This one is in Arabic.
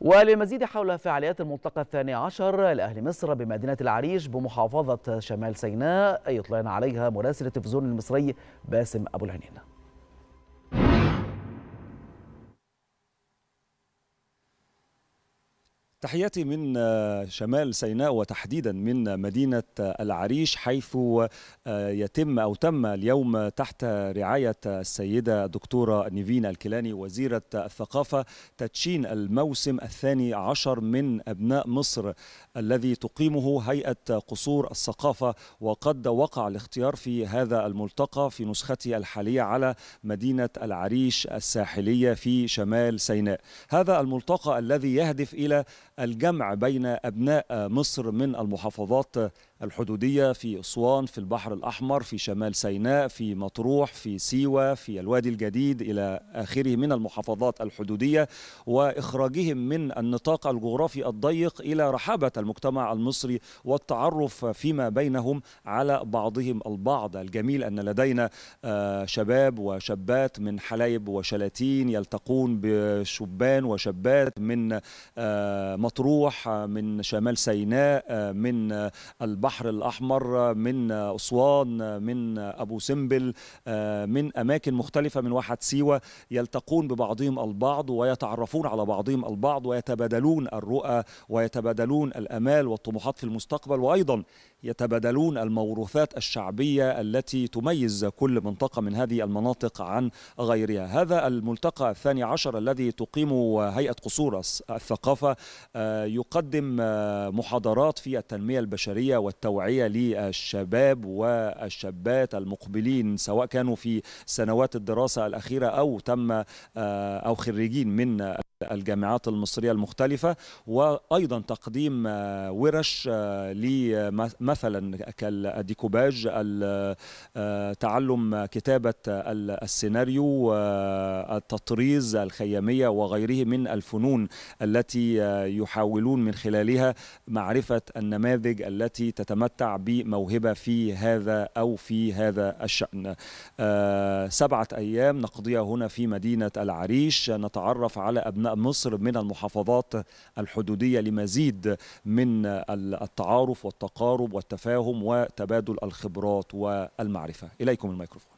ولمزيد حول فعاليات الملتقى الثاني عشر لأهل مصر بمدينة العريش بمحافظة شمال سيناء يطلعنا عليها مراسل التلفزيون المصري باسم أبو العنين تحياتي من آه، شمال سيناء وتحديدا من مدينة آه، العريش حيث آه، يتم أو تم اليوم تحت رعاية السيدة الدكتورة نيفين الكيلاني وزيرة الثقافة تدشين الموسم الثاني عشر من أبناء مصر الذي تقيمه هيئة قصور الثقافة وقد وقع الاختيار في هذا الملتقى في نسخته الحالية على مدينة العريش الساحلية في شمال سيناء هذا الملتقى الذي يهدف إلى الجمع بين أبناء مصر من المحافظات الحدودية في أسوان في البحر الأحمر في شمال سيناء في مطروح في سيوة في الوادي الجديد إلى آخره من المحافظات الحدودية وإخراجهم من النطاق الجغرافي الضيق إلى رحابة المجتمع المصري والتعرف فيما بينهم على بعضهم البعض الجميل أن لدينا آه، شباب وشابات من حلايب وشلاتين يلتقون بشبان وشابات من آه، مطروح آه، من شمال سيناء آه، من آه، البحر الأحمر من أسوان من أبو سمبل من أماكن مختلفة من واحد سيوة يلتقون ببعضهم البعض ويتعرفون على بعضهم البعض ويتبادلون الرؤى ويتبادلون الأمال والطموحات في المستقبل وأيضا يتبادلون الموروثات الشعبية التي تميز كل منطقة من هذه المناطق عن غيرها هذا الملتقى الثاني عشر الذي تقيمه هيئة قصور الثقافة آه، يقدم آه، محاضرات في التنمية البشرية والتوعية للشباب والشابات المقبلين سواء كانوا في سنوات الدراسة الأخيرة أو تم آه، أو خريجين من الجامعات المصرية المختلفة وأيضا تقديم آه، ورش آه، مثلا كالديكوباج آه، تعلم كتابة السيناريو التطريز الخيامية وغيره من الفنون التي يحاولون من خلالها معرفة النماذج التي تتمتع بموهبة في هذا أو في هذا الشأن سبعة أيام نقضيها هنا في مدينة العريش نتعرف على أبناء مصر من المحافظات الحدودية لمزيد من التعارف والتقارب والتفاهم وتبادل الخبرات والمعرفة إليكم الميكروفون